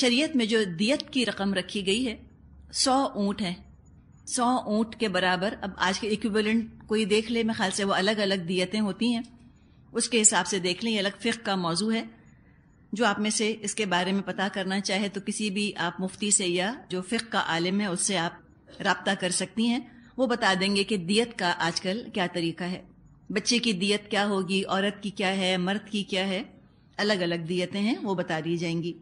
शरीयत में जो दियत की रकम रखी गई है सौ ऊंट है सौ ऊंट के बराबर अब आज के इक्विवेलेंट कोई देख ले मेरे ख्याल से वो अलग अलग दियतें होती हैं उसके हिसाब से देख लें ये अलग फ़िक का मौजू है जो आप में से इसके बारे में पता करना चाहे तो किसी भी आप मुफ्ती से या जो फ़िक का आलिम है उससे आप रबता कर सकती हैं वो बता देंगे कि दियत का आजकल क्या तरीका है बच्चे की दियत क्या होगी औरत की क्या है मर्द की क्या है अलग अलग दियतें हैं वो बता दी जाएंगी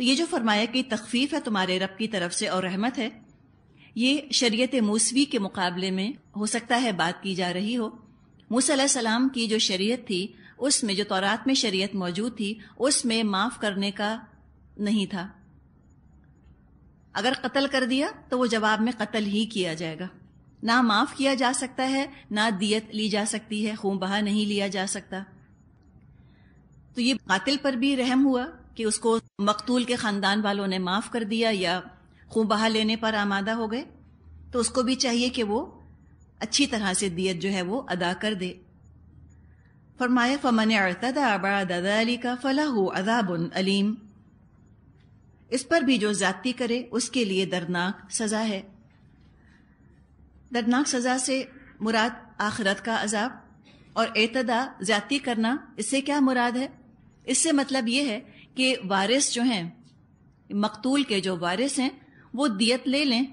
तो ये जो फरमाया कि तखफीफ है तुम्हारे रब की तरफ से और रहमत है ये शरीयत मूसवी के मुकाबले में हो सकता है बात की जा रही हो मूसम की जो शरीयत थी उसमें जो तौरात में शरीयत मौजूद थी उसमें माफ़ करने का नहीं था अगर कत्ल कर दिया तो वो जवाब में कत्ल ही किया जाएगा ना माफ़ किया जा सकता है ना दियत ली जा सकती है खून बहा नहीं लिया जा सकता तो ये कातिल पर भी रहम हुआ कि उसको मकतूल के ख़ानदान वालों ने माफ़ कर दिया या खूब बहा लेने पर आमादा हो गए तो उसको भी चाहिए कि वो अच्छी तरह से दियत जो है वो अदा कर दे फरमाए फमन अरतदाबादी का फलाह अदाबन अलीम इस पर भी जो ज़्यादती करे उसके लिए दर्दनाक सज़ा है दर्दनाक सज़ा से मुराद आखरत का अजाब और अतदा ज्यादा करना इससे क्या मुराद है इससे मतलब यह है कि वारिस जो हैं मकतूल के जो वारिस हैं वो दियत ले लें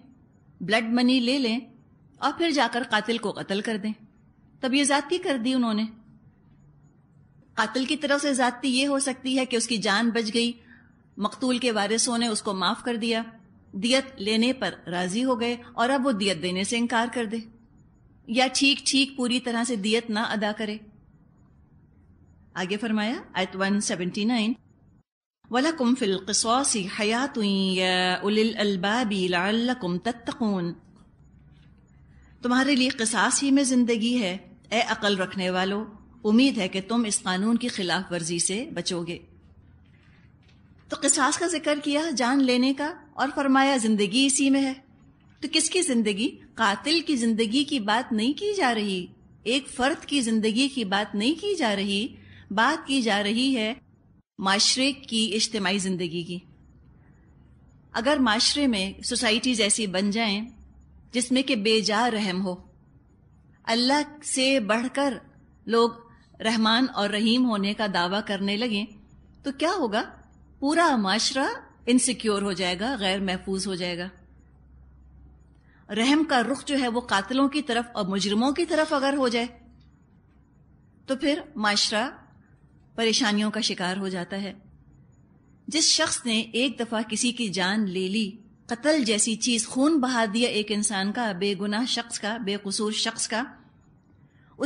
ब्लड मनी ले लें और फिर जाकर कातिल को कतल कर दें तब ये ज़्यादती कर दी उन्होंने कातिल की तरफ से ज़्यादती ये हो सकती है कि उसकी जान बच गई मकतूल के वारिसों ने उसको माफ़ कर दिया दियत लेने पर राज़ी हो गए और अब वो दियत देने से इनकार कर दे या ठीक ठीक पूरी तरह से दियत ना अदा करे आगे फरमाया आयत नाइन ولكم في القصاص حياة या उलिल الألباب لعلكم تتقون तुम्हारे लिए किसास ही में ज़िंदगी है ए अकल रखने वालों उम्मीद है कि तुम इस कानून की खिलाफ वर्जी से बचोगे तो किसास का जिक्र किया जान लेने का और फरमाया ज़िंदगी इसी में है तो किसकी ज़िंदगी कातिल की ज़िंदगी की बात नहीं की जा रही एक फ़र्द की ज़िंदगी की बात नहीं की जा रही बात की जा रही है माशरे की इज्तमाही ज़िंदगी की अगर माशरे में सोसाइटीज़ ऐसी बन जाए जिसमें कि बेजा रहम हो अल्लाह से बढ़ कर लोग रहमान और रहीम होने का दावा करने लगें तो क्या होगा पूरा माशरा इनसिक्योर हो जाएगा गैर महफूज हो जाएगा रहम का रुख जो है वो कातलों की तरफ और मुजरमों की तरफ अगर हो जाए तो फिर माशरा परेशानियों का शिकार हो जाता है जिस शख्स ने एक दफा किसी की जान ले ली कत्ल जैसी चीज खून बहा दिया एक इंसान का बेगुनाह शख्स का बेकसूर शख्स का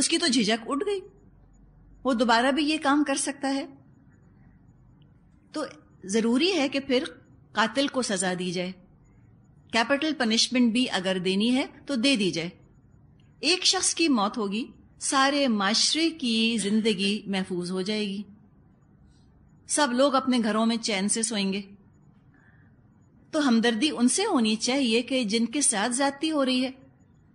उसकी तो झिझक उठ गई वो दोबारा भी ये काम कर सकता है तो जरूरी है कि फिर कातिल को सजा दी जाए कैपिटल पनिशमेंट भी अगर देनी है तो दे दी जाए एक शख्स की मौत होगी सारे माशरे की जिंदगी महफूज हो जाएगी सब लोग अपने घरों में चैन से सोएंगे तो हमदर्दी उनसे होनी चाहिए कि जिनके साथ जाति हो रही है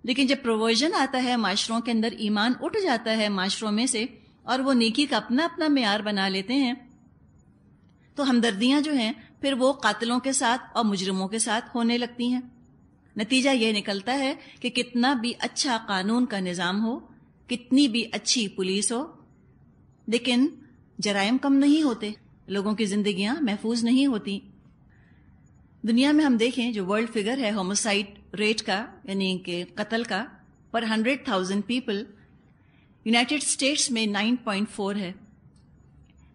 लेकिन जब प्रोवर्जन आता है माशरों के अंदर ईमान उठ जाता है माशरों में से और वो नेकी का अपना अपना मैार बना लेते हैं तो हमदर्दियां जो हैं फिर वो कातलों के साथ और मुजरमों के साथ होने लगती हैं नतीजा यह निकलता है कि कितना भी अच्छा कानून का निज़ाम हो कितनी भी अच्छी पुलिस हो लेकिन जरायम कम नहीं होते लोगों की जिंदगियां महफूज नहीं होती दुनिया में हम देखें जो वर्ल्ड फिगर है होमोसाइड रेट का यानी कि कत्ल का per hundred thousand people United States में नाइन फोर है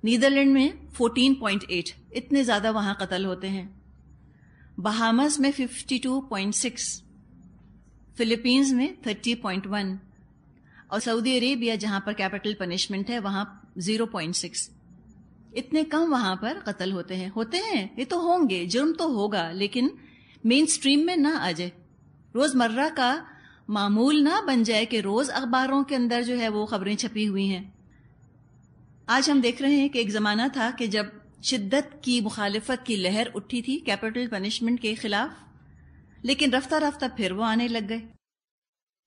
नीदरलैंड में फोर्टीन एट इतने ज़्यादा वहां कत्ल होते हैं बहामस में फिफ्टी टू सिक्स फिलीपींस में थर्टी पॉइंट वन और सऊदी अरेबिया जहां पर कैपिटल पनिशमेंट है वहां जीरो पॉइंट सिक्स इतने कम वहां पर कत्ल होते हैं होते हैं ये तो होंगे जुर्म तो होगा लेकिन मेन स्ट्रीम में ना आ जाए रोजमर्रा का मामूल ना बन जाए कि रोज अखबारों के अंदर जो है वो खबरें छपी हुई हैं आज हम देख रहे हैं कि एक जमाना था कि जब शिद्दत की मुखालफत की लहर उठी थी कैपिटल पनिशमेंट के खिलाफ लेकिन रफ्ता रफ्ता फिर वो आने लग गए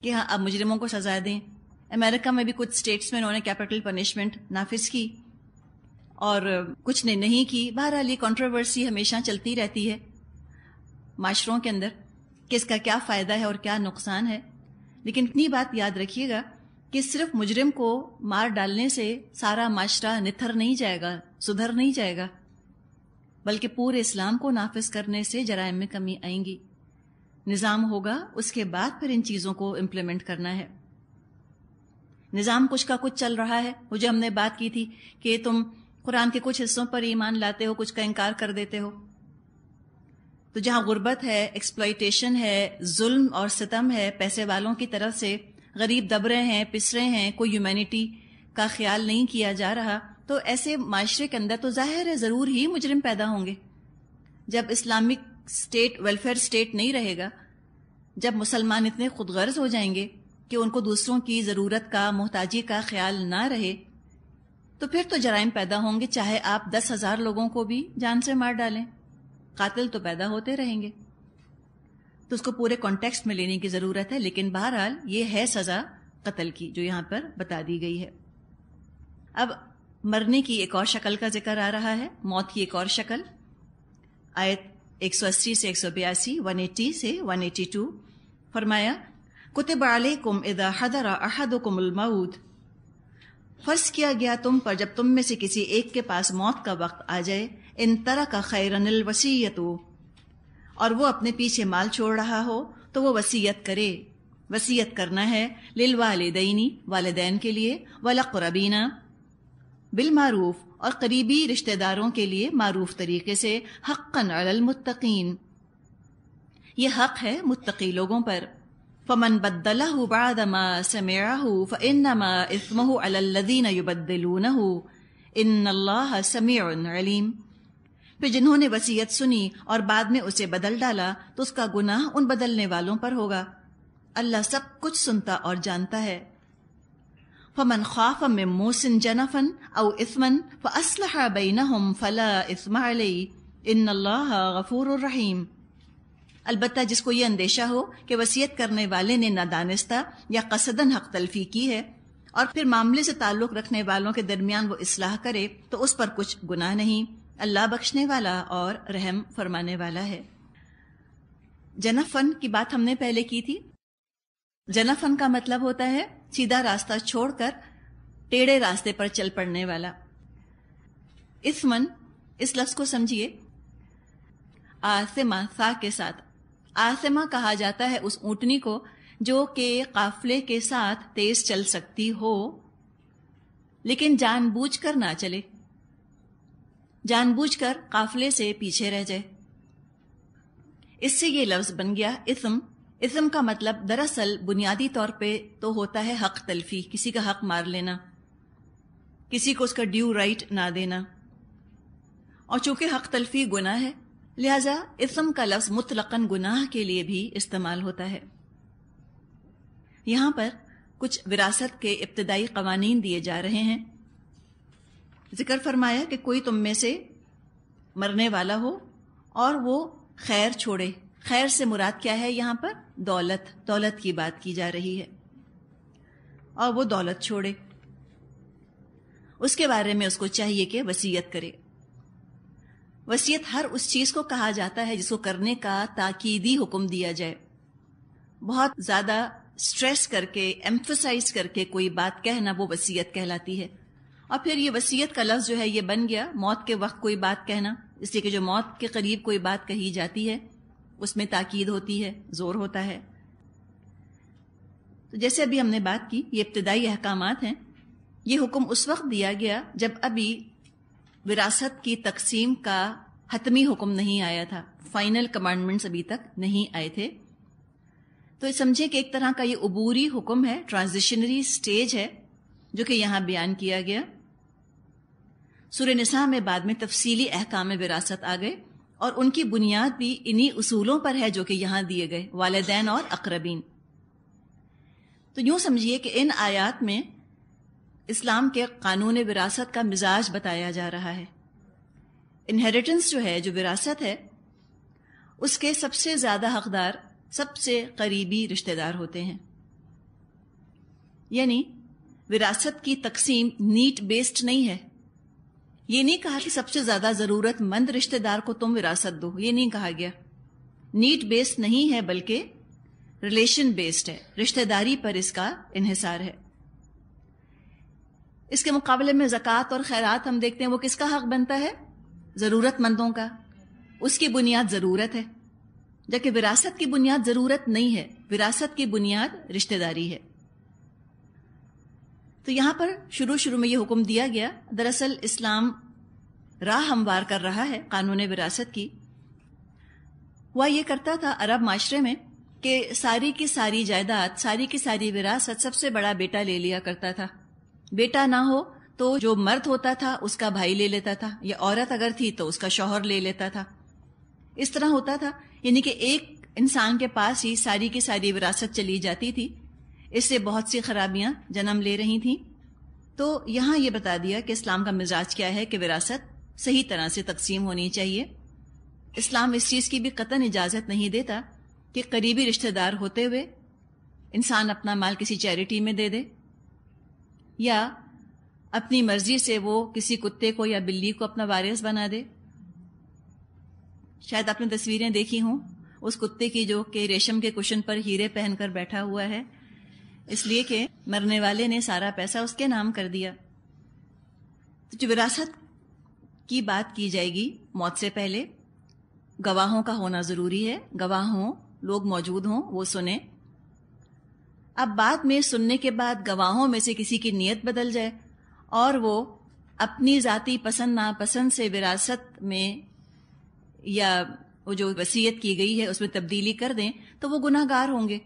कि हाँ अब मुजरिमों को सजा दें अमेरिका में भी कुछ स्टेट्स में उन्होंने कैपिटल पनिशमेंट नाफिज की और कुछ ने नहीं की बहरहाल ये कॉन्ट्रोवर्सी हमेशा चलती रहती है माशरों के अंदर कि इसका क्या फ़ायदा है और क्या नुकसान है लेकिन इतनी बात याद रखिएगा कि सिर्फ मुजरिम को मार डालने से सारा माशरा निथर नहीं जाएगा सुधर नहीं जाएगा बल्कि पूरे इस्लाम को नाफिज करने से जराइम में कमी आएंगी निज़ाम होगा उसके बाद फिर इन चीज़ों को इम्प्लीमेंट करना है निज़ाम कुछ का कुछ चल रहा है वो जो हमने बात की थी कि तुम कुरान के कुछ हिस्सों पर ईमान लाते हो कुछ का इनकार कर देते हो तो जहाँ गुर्बत है एक्सप्लाइटेशन है जुल्म और सितम है पैसे वालों की तरफ से गरीब दब रहे हैं पिसरे हैं कोई ह्यूमैनिटी का ख्याल नहीं किया जा रहा तो ऐसे माशरे के अंदर तो जाहिर है ज़रूर ही मुजरिम पैदा होंगे जब इस्लामिक स्टेट वेलफेयर स्टेट नहीं रहेगा जब मुसलमान इतने खुदगर्ज हो जाएंगे कि उनको दूसरों की ज़रूरत का मोहताजी का ख्याल ना रहे तो फिर तो जराइम पैदा होंगे चाहे आप दस हज़ार लोगों को भी जान से मार डालें कातिल तो पैदा होते रहेंगे तो उसको पूरे कॉन्टेक्स्ट में लेने की ज़रूरत है लेकिन बहरहाल ये है सज़ा कत्ल की जो यहां पर बता दी गई है अब मरने की एक और शक्ल का जिक्र आ रहा है मौत की एक और शक्ल आयत 180 से 182, 180 से 182 फरमाया कुतब अलैकुम इदा हदरा अहदकुम मऊद फर्ज किया गया तुम पर जब तुम में से किसी एक के पास मौत का वक्त आ जाए इन तरह का खैरन वसीयत और वो अपने पीछे माल छोड़ रहा हो तो वो वसीयत करे वसीयत करना है लिल वालदनी वालदेन के लिए वलक़रबीना बिलमारूफ और करीबी रिश्तेदारों के लिए मारूफ तरीके से हक़न अलमुत्तकीन ये हक़ है मुत्तकी लोगों पर فمن بدله ما سمعه فإنما إثمه على الذين يبدلونه इन अल्लाह समीउन अलीम फिर जिन्होंने वसीयत सुनी और बाद में उसे बदल डाला तो उसका गुनाह उन बदलने वालों पर होगा अल्लाह सब कुछ सुनता और जानता है फमन खाफ में मोसिन जनफन अव इसमन फ़ असलहा हम फला इसमा इन अल्लाह गफूर रहीम अलबत् जिसको ये अंदेशा हो कि वसीयत करने वाले ने नादानस्ता या कसदन हक तलफी की है और फिर मामले से ताल्लुक़ रखने वालों के दरमियान वो असलाह करे तो उस पर कुछ गुनाह नहीं अल्लाह बख्शने वाला और रहम फरमाने वाला है जना फन की बात हमने पहले की थी जना फन का मतलब होता है सीधा रास्ता छोड़कर टेढ़े रास्ते पर चल पड़ने वाला इसमन इस लफ्ज को समझिए आसमा सा के साथ आसमा कहा जाता है उस ऊंटनी को जो के काफले के साथ तेज चल सकती हो लेकिन जानबूझकर ना चले जानबूझकर काफले से पीछे रह जाए इससे ये लफ्ज बन गया इसम इसम का मतलब दरअसल बुनियादी तौर पे तो होता है हक तल्फी किसी का हक मार लेना किसी को उसका ड्यू राइट ना देना और चूंकि हक तल्फी गुना है लिहाजा इसम का लफ्ज मुतलकन गुनाह के लिए भी इस्तेमाल होता है यहां पर कुछ विरासत के इब्तदाई कवानीन दिए जा रहे हैं जिक्र फरमाया कि कोई तुम में से मरने वाला हो और वो खैर छोड़े खैर से मुराद क्या है यहां पर दौलत दौलत की बात की जा रही है और वो दौलत छोड़े उसके बारे में उसको चाहिए कि वसीयत करे वसीयत हर उस चीज को कहा जाता है जिसको करने का ताकीदी हुक्म दिया जाए बहुत ज्यादा स्ट्रेस करके एम्फोसाइज करके कोई बात कहना वो वसीयत कहलाती है और फिर ये वसीयत का लफ्ज़ जो है ये बन गया मौत के वक्त कोई बात कहना इसलिए कि जो मौत के करीब कोई बात कही जाती है उसमें ताकीद होती है ज़ोर होता है तो जैसे अभी हमने बात की ये इब्तदाई अहकाम हैं ये हुक्म उस वक्त दिया गया जब अभी विरासत की तकसीम का हतमी हुक्म नहीं आया था फाइनल कमांडमेंट्स अभी तक नहीं आए थे तो समझे कि एक तरह का ये अबूरी हुक्म है ट्रांजिशनरी स्टेज है जो कि यहां बयान किया गया सूर्य निसा में बाद में तफसीली अहकाम विरासत आ गए और उनकी बुनियाद भी इन्हीं उसूलों पर है जो कि यहां दिए गए वालदेन और अकरबीन तो यूं समझिए कि इन आयात में इस्लाम के कानून विरासत का मिजाज बताया जा रहा है इनहेरिटेंस जो है जो विरासत है उसके सबसे ज़्यादा हकदार सबसे करीबी रिश्तेदार होते हैं यानी विरासत की तकसीम नीट बेस्ड नहीं है ये नहीं कहा कि सबसे ज़्यादा ज़रूरतमंद रिश्तेदार को तुम विरासत दो ये नहीं कहा गया नीट बेस्ड नहीं है बल्कि रिलेशन बेस्ड है रिश्तेदारी पर इसका इहिसार है इसके मुकाबले में ज़क़़त और खैरात हम देखते हैं वो किसका हक बनता है ज़रूरतमंदों का उसकी बुनियाद ज़रूरत है जबकि विरासत की बुनियाद ज़रूरत नहीं है विरासत की बुनियाद रिश्तेदारी है तो यहाँ पर शुरू शुरू में ये हुक्म दिया गया दरअसल इस्लाम राह हमवार कर रहा है कानून विरासत की हुआ ये करता था अरब माशरे में कि सारी की सारी जायदाद सारी की सारी विरासत सबसे बड़ा बेटा ले लिया करता था बेटा ना हो तो जो मर्द होता था उसका भाई ले लेता था या औरत अगर थी तो उसका शौहर ले लेता था इस तरह होता था यानी कि एक इंसान के पास ही सारी की सारी विरासत चली जाती थी इससे बहुत सी खराबियां जन्म ले रही थी तो यहां ये बता दिया कि इस्लाम का मिजाज क्या है कि विरासत सही तरह से तकसीम होनी चाहिए इस्लाम इस चीज़ की भी कतन इजाज़त नहीं देता कि करीबी रिश्तेदार होते हुए इंसान अपना माल किसी चैरिटी में दे दे या अपनी मर्जी से वो किसी कुत्ते को या बिल्ली को अपना वारिस बना दे शायद आपने तस्वीरें देखी हों उस कुत्ते की जो कि रेशम के कुशन पर हीरे पहनकर बैठा हुआ है इसलिए कि मरने वाले ने सारा पैसा उसके नाम कर दिया तो जो विरासत की बात की जाएगी मौत से पहले गवाहों का होना ज़रूरी है गवाह हों लोग मौजूद हों वो सुने अब बाद में सुनने के बाद गवाहों में से किसी की नीयत बदल जाए और वो अपनी जाति पसंद नापसंद से विरासत में या वो जो वसीयत की गई है उसमें तब्दीली कर दें तो वो गुनाहगार होंगे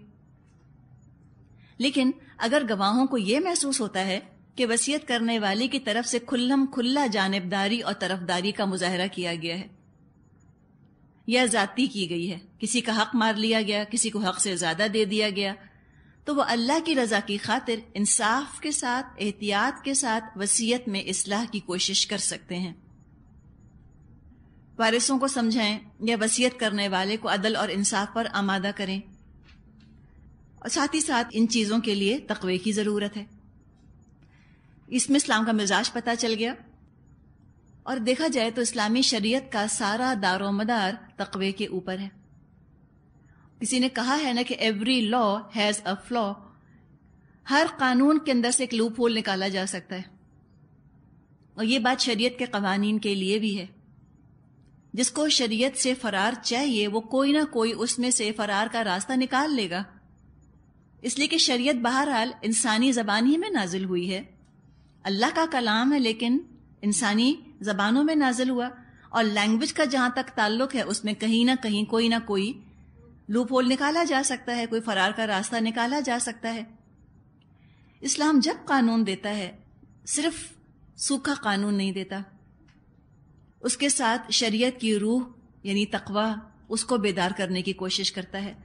लेकिन अगर गवाहों को यह महसूस होता है कि वसीयत करने वाले की तरफ से खुल्लम खुल्ला जानबदारी और तरफदारी का मुजाहरा किया गया है या जाति की गई है किसी का हक मार लिया गया किसी को हक से ज़्यादा दे दिया गया तो वह अल्लाह की रजा की खातिर इंसाफ के साथ एहतियात के साथ वसीयत में इसलाह की कोशिश कर सकते हैं वारिसों को समझाएं या वसीयत करने वाले को अदल और इंसाफ पर आमादा करें और साथ ही साथ इन चीज़ों के लिए तकवे की ज़रूरत है इसमें इस्लाम का मिजाज पता चल गया और देखा जाए तो इस्लामी शरीयत का सारा दारोमदार तकवे के ऊपर है किसी ने कहा है ना कि every law has a flaw हर कानून के अंदर से एक लूप होल निकाला जा सकता है और ये बात शरीयत के कवानीन के लिए भी है जिसको शरीयत से फरार चाहिए वो कोई ना कोई उसमें से फरार का रास्ता निकाल लेगा इसलिए कि शरीयत बहरहाल इंसानी ज़बान ही में नाजिल हुई है अल्लाह का कलाम है लेकिन इंसानी ज़बानों में नाजिल हुआ और लैंग्वेज का जहां तक ताल्लुक है उसमें कहीं ना कहीं कोई ना कोई लूप होल निकाला जा सकता है कोई फरार का रास्ता निकाला जा सकता है इस्लाम जब कानून देता है सिर्फ सूखा कानून नहीं देता उसके साथ शरीयत की रूह यानी तकवा उसको बेदार करने की कोशिश करता है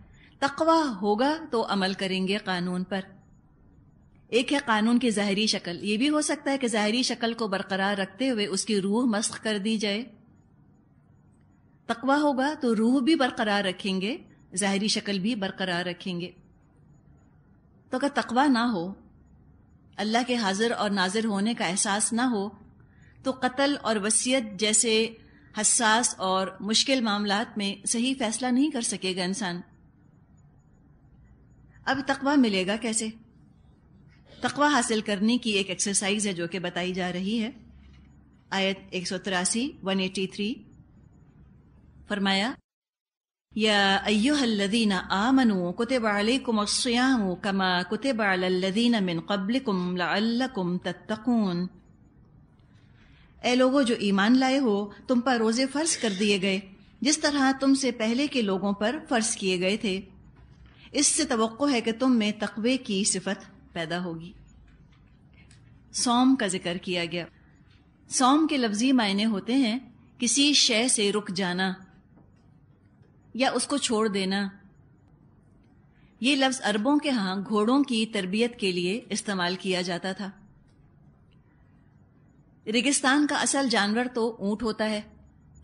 तकवा होगा तो अमल करेंगे कानून पर एक है कानून की ज़ाहरी शक्ल ये भी हो सकता है कि जहरी शक्ल को बरकरार रखते हुए उसकी रूह मस्क कर दी जाए तकवा होगा तो रूह भी बरकरार रखेंगे ज़ाहरी शक्ल भी बरकरार रखेंगे तो अगर तकवा ना हो अल्लाह के हाजिर और नाजिर होने का एहसास ना हो तो कत्ल और वसीयत जैसे हसास और मुश्किल मामला में सही फैसला नहीं कर सकेगा इंसान अब तकवा मिलेगा कैसे तकवा हासिल करने की एक एक्सरसाइज है जो कि बताई जा रही है आयत एक सौ तिरासी वन एटी थ्री फरमाया يا लोगो जो ईमान लाए हो तुम पर रोज़े फ़र्ज कर दिए गए जिस तरह तुमसे पहले के लोगों पर फ़र्ज किए गए थे इससे तो है कि तुम में तकबे की सिफत पैदा होगी सोम का जिक्र किया गया सोम के लफ्जी मायने होते हैं किसी शय से रुक जाना या उसको छोड़ देना ये लफ्ज अरबों के यहां घोड़ों की तरबियत के लिए इस्तेमाल किया जाता था रेगिस्तान का असल जानवर तो ऊंट होता है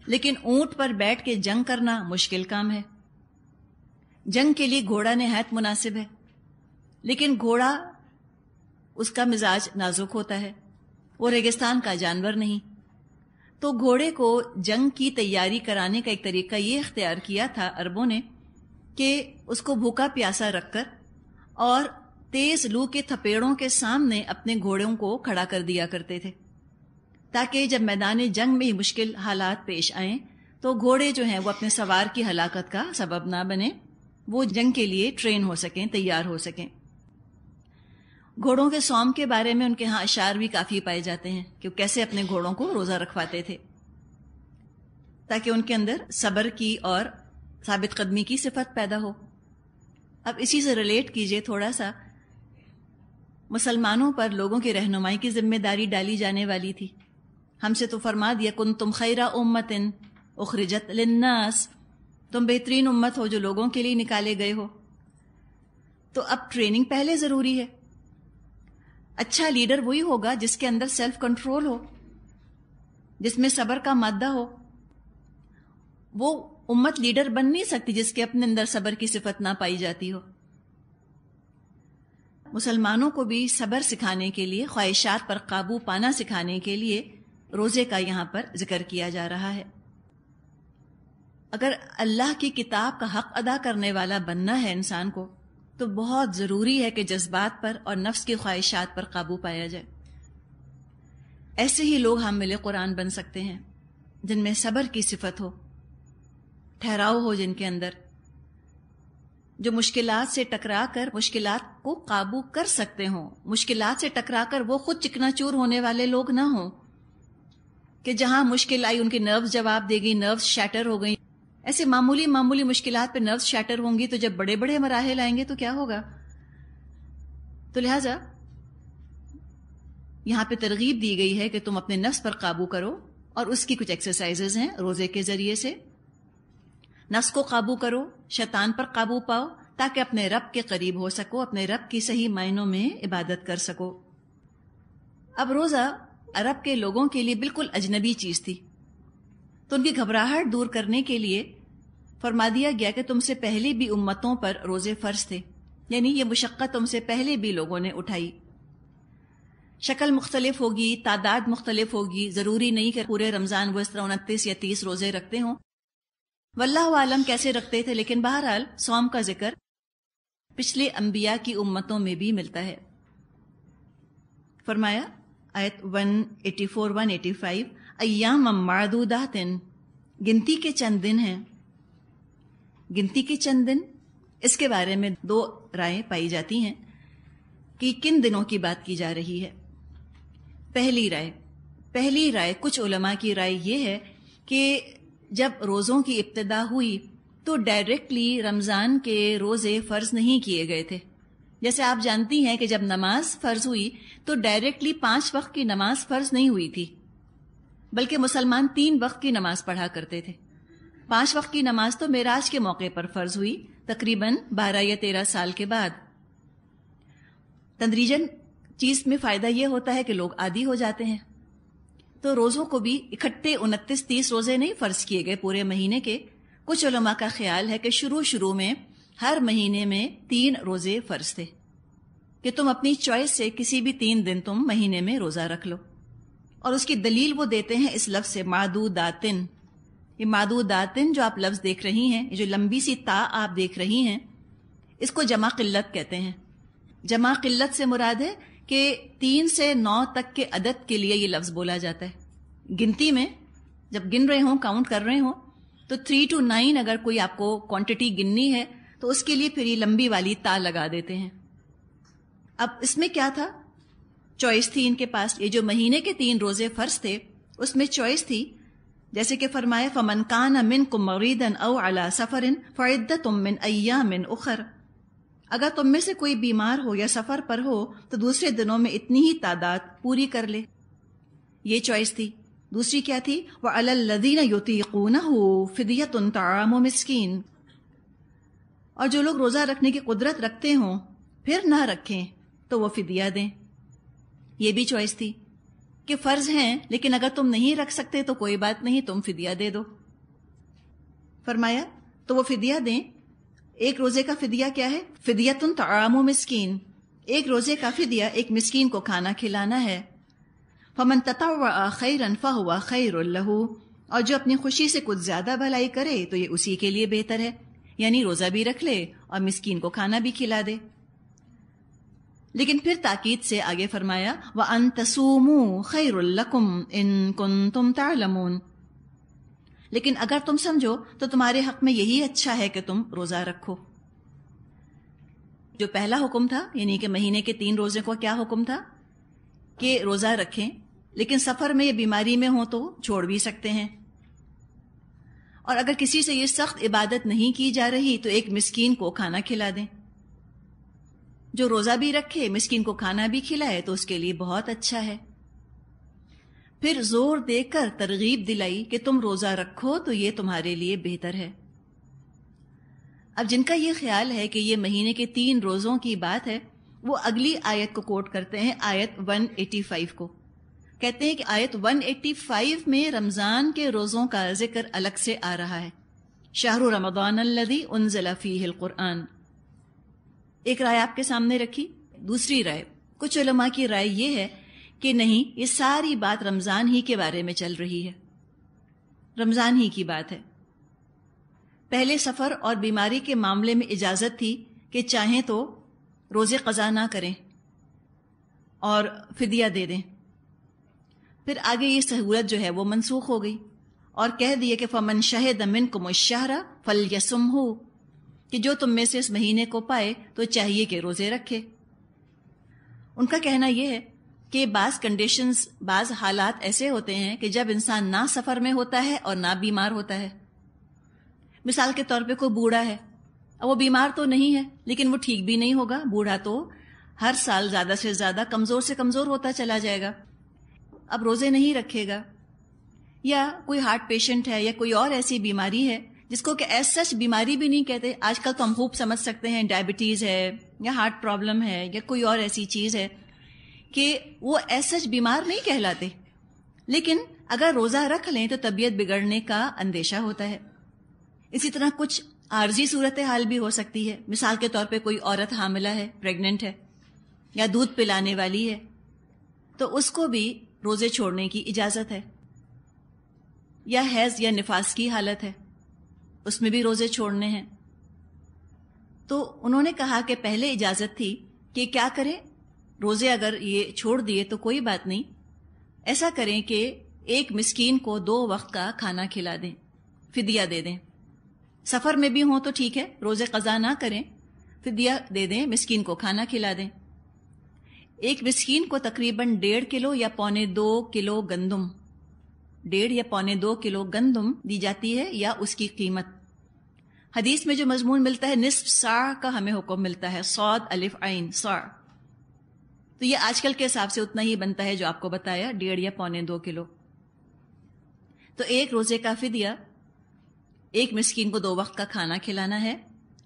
लेकिन ऊंट पर बैठ के जंग करना मुश्किल काम है जंग के लिए घोड़ा नहायत मुनासिब है लेकिन घोड़ा उसका मिजाज नाजुक होता है वो रेगिस्तान का जानवर नहीं तो घोड़े को जंग की तैयारी कराने का एक तरीका ये अख्तियार किया था अरबों ने कि उसको भूखा प्यासा रखकर और तेज लू के थपेड़ों के सामने अपने घोड़ों को खड़ा कर दिया करते थे ताकि जब मैदान जंग में ही मुश्किल हालात पेश आए तो घोड़े जो हैं वो अपने सवार की हलाकत का सबब ना बने वो जंग के लिए ट्रेन हो सकें तैयार हो सकें घोड़ों के सौम के बारे में उनके यहाँ अशार भी काफ़ी पाए जाते हैं कि वो कैसे अपने घोड़ों को रोज़ा रखवाते थे ताकि उनके अंदर सबर की और साबित कदमी की सिफत पैदा हो अब इसी से रिलेट कीजिए थोड़ा सा मुसलमानों पर लोगों की रहनुमाई की जिम्मेदारी डाली जाने वाली थी हमसे तो फरमा दिया कुन तुम खैरा उम्मतिन उखरिजत लिन्नास तुम बेहतरीन उम्मत हो जो लोगों के लिए निकाले गए हो तो अब ट्रेनिंग पहले ज़रूरी है अच्छा लीडर वही होगा जिसके अंदर सेल्फ कंट्रोल हो जिसमें सबर का मादा हो वो उम्मत लीडर बन नहीं सकती जिसके अपने अंदर सबर की सिफत ना पाई जाती हो मुसलमानों को भी सबर सिखाने के लिए ख्वाहिशात पर काबू पाना सिखाने के लिए रोज़े का यहां पर जिक्र किया जा रहा है अगर अल्लाह की किताब का हक अदा करने वाला बनना है इंसान को तो बहुत ज़रूरी है कि जज्बात पर और नफ्स की ख्वाहिशात पर काबू पाया जाए ऐसे ही लोग हम मिले कुरान बन सकते हैं जिनमें सब्र की सिफत हो ठहराव हो जिनके अंदर जो मुश्किल से टकरा कर मुश्किल को काबू कर सकते हो मुश्किल से टकरा कर वो खुद चिकनाचूर होने वाले लोग ना हो कि जहां मुश्किल आई उनकी नर्व्स जवाब देगी नर्व्स शैटर हो गई ऐसे मामूली मामूली मुश्किल पर नर्व शैटर होंगी तो जब बड़े बड़े मराहे लाएंगे तो क्या होगा तो लिहाजा यहां पे तरगीब दी गई है कि तुम अपने नफ्स पर काबू करो और उसकी कुछ एक्सरसाइजेज हैं रोज़े के ज़रिए से नफ्स को काबू करो शैतान पर काबू पाओ ताकि अपने रब के करीब हो सको अपने रब की सही मायनों में इबादत कर सको अब रोज़ा अरब के लोगों के लिए बिल्कुल अजनबी चीज़ थी तो उनकी घबराहट दूर करने के लिए फरमा दिया गया कि तुमसे पहले भी उम्मतों पर रोज़े फ़र्ज थे यानी ये मुशक्क़त तुमसे पहले भी लोगों ने उठाई शक्ल मुख्तलिफ होगी तादाद मुख्तलिफ होगी ज़रूरी नहीं कि पूरे रमज़ान वो इस तरह उनतीस या तीस रोज़े रखते हों वल्ला आलम कैसे रखते थे लेकिन बहरहाल सौम का जिक्र पिछले अम्बिया की उम्मतों में भी मिलता है फरमाया आयत 184-185 अयाम गिनती के चंद दिन हैं गिनती के चंद दिन इसके बारे में दो राय पाई जाती हैं कि किन दिनों की बात की जा रही है पहली राय पहली राय कुछ उलमा की राय यह है कि जब रोज़ों की इब्तदा हुई तो डायरेक्टली रमज़ान के रोज़े फ़र्ज़ नहीं किए गए थे जैसे आप जानती हैं कि जब नमाज फ़र्ज़ हुई तो डायरेक्टली पांच वक्त की नमाज फ़र्ज़ नहीं हुई थी बल्कि मुसलमान तीन वक्त की नमाज पढ़ा करते थे पांच वक्त की नमाज तो मेराज के मौके पर फर्ज हुई तकरीबन बारह या तेरह साल के बाद तंदरीजन चीज में फायदा यह होता है कि लोग आदि हो जाते हैं तो रोजों को भी इकट्ठे उनतीस तीस रोजे नहीं फर्ज किए गए पूरे महीने के कुछ उलमा का ख्याल है कि शुरू शुरू में हर महीने में तीन रोजे फर्ज थे कि तुम अपनी चॉइस से किसी भी तीन दिन तुम महीने में रोजा रख लो और उसकी दलील वो देते हैं इस लफ्ज से मादू दातिन ये दातिन जो आप लफ्ज़ देख रही हैं ये जो लंबी सी ता आप देख रही हैं इसको जमा किल्लत कहते हैं जमा किल्लत से मुराद है कि तीन से नौ तक के अदद के लिए ये लफ्ज़ बोला जाता है गिनती में जब गिन रहे हों काउंट कर रहे हों तो थ्री टू नाइन अगर कोई आपको क्वांटिटी गिननी है तो उसके लिए फिर ये लंबी वाली ता लगा देते हैं अब इसमें क्या था चॉइस थी इनके पास ये जो महीने के तीन रोज़े फ़र्ज थे उसमें चॉइस थी जैसे कि फरमाए फमन कान मिन को मरीदन अव अला सफ़रिन फ़ैद तुम मिन अया मिन उखर अगर तुम में से कोई बीमार हो या सफ़र पर हो तो दूसरे दिनों में इतनी ही तादाद पूरी कर ले ये चॉइस थी दूसरी क्या थी वह अल्लदीन युतीकून हो फिदियत ताम मिसकीन और जो लोग रोज़ा रखने की कुदरत रखते हों फिर ना रखें तो वो फिदिया दें यह भी चॉइस थी कि फर्ज हैं लेकिन अगर तुम नहीं रख सकते तो कोई बात नहीं तुम फिदिया दे दो फरमाया तो वो फिदिया दें एक रोजे का फिदिया क्या है फिदिया तुम तआमो मिसकीन एक रोजे का फिदिया एक मिसकीन को खाना खिलाना है फमन तता खैर अनफा हुआ खैर और जो अपनी खुशी से कुछ ज्यादा भलाई करे तो ये उसी के लिए बेहतर है यानी रोजा भी रख ले और मिसकीन को खाना भी खिला दे लेकिन फिर ताकीद से आगे फरमाया व अन तसूमू खैरकुम इन कुन तालमून लेकिन अगर तुम समझो तो तुम्हारे हक में यही अच्छा है कि तुम रोज़ा रखो जो पहला हुक्म था यानी कि महीने के तीन रोज़े का क्या हुक्म था कि रोज़ा रखें लेकिन सफ़र में या बीमारी में हो तो छोड़ भी सकते हैं और अगर किसी से ये सख्त इबादत नहीं की जा रही तो एक मिस्कीन को खाना खिला दें जो रोजा भी रखे मिस्किन को खाना भी खिलाए तो उसके लिए बहुत अच्छा है फिर जोर देकर तरगीब दिलाई कि तुम रोजा रखो तो ये तुम्हारे लिए बेहतर है अब जिनका ये ख्याल है कि ये महीने के तीन रोजों की बात है वो अगली आयत को कोट करते हैं आयत 185 को कहते हैं कि आयत 185 में रमज़ान के रोज़ों का जिक्र अलग से आ रहा है शाहरुख रमदान जिला फ़ी कुरान एक राय आपके सामने रखी दूसरी राय कुछ उलमा की राय यह है कि नहीं ये सारी बात रमज़ान ही के बारे में चल रही है रमज़ान ही की बात है पहले सफ़र और बीमारी के मामले में इजाज़त थी कि चाहें तो रोज़े कज़ा ना करें और फिदिया दे दें फिर आगे ये सहूलत जो है वो मनसूख हो गई और कह दिए कि फमन शाहिद मिन कुमशाहरा फल यसुम हो कि जो तुम में से इस महीने को पाए तो चाहिए कि रोजे रखे उनका कहना यह है कि बाज कंडीशन बाज हालात ऐसे होते हैं कि जब इंसान ना सफर में होता है और ना बीमार होता है मिसाल के तौर पर कोई बूढ़ा है अब वो बीमार तो नहीं है लेकिन वो ठीक भी नहीं होगा बूढ़ा तो हर साल ज़्यादा से ज़्यादा कमज़ोर से कमज़ोर होता चला जाएगा अब रोज़े नहीं रखेगा या कोई हार्ट पेशेंट है या कोई और ऐसी बीमारी है जिसको कि एस सच बीमारी भी नहीं कहते आजकल तो हम खूब समझ सकते हैं डायबिटीज़ है या हार्ट प्रॉब्लम है या कोई और ऐसी चीज़ है कि वो एस सच बीमार नहीं कहलाते लेकिन अगर रोज़ा रख लें तो तबीयत बिगड़ने का अंदेशा होता है इसी तरह कुछ आर्जी सूरत हाल भी हो सकती है मिसाल के तौर पे कोई औरत हामिला है प्रेग्नेंट है या दूध पिलाने वाली है तो उसको भी रोज़े छोड़ने की इजाज़त है या हैज़ या निफास की हालत है उसमें भी रोजे छोड़ने हैं तो उन्होंने कहा कि पहले इजाजत थी कि क्या करें रोजे अगर ये छोड़ दिए तो कोई बात नहीं ऐसा करें कि एक मिस्कीन को दो वक्त का खाना खिला दें फिदिया दे दें सफर में भी हों तो ठीक है रोजे कजा ना करें फिदिया दे दें मिस्कीन को खाना खिला दें एक मिस्कीन को तकरीबन डेढ़ किलो या पौने दो किलो गंदम डेढ़ या पौने दो किलो गंदम दी जाती है या उसकी कीमत हदीस में जो मजमून मिलता है निसफ सा का हमें हुक्म मिलता है सौद अलिफ आइन सा तो ये आजकल के हिसाब से उतना ही बनता है जो आपको बताया डेढ़ या पौने दो किलो तो एक रोजे का फिदिया एक मिस्किन को दो वक्त का खाना खिलाना है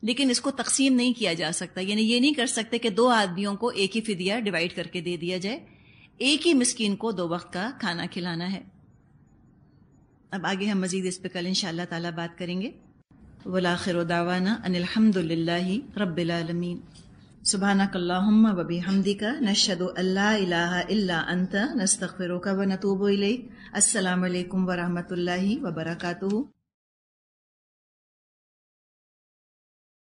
लेकिन इसको तकसीम नहीं किया जा सकता यानी ये नहीं कर सकते कि दो आदमियों को एक ही फिदिया डिवाइड करके दे दिया जाए एक ही मिस्किन को दो वक्त का खाना खिलाना है अब आगे हम मजीद इस पर कल इन ताला बात करेंगे वलाखिर दावाना अनिलहमदिल्ला रबालमीन सुबहानकल्लाम वबी हमदी का नशद अल्ला अंत नस्तफ़िर का व नतूब असलकम वरहमल वबरकू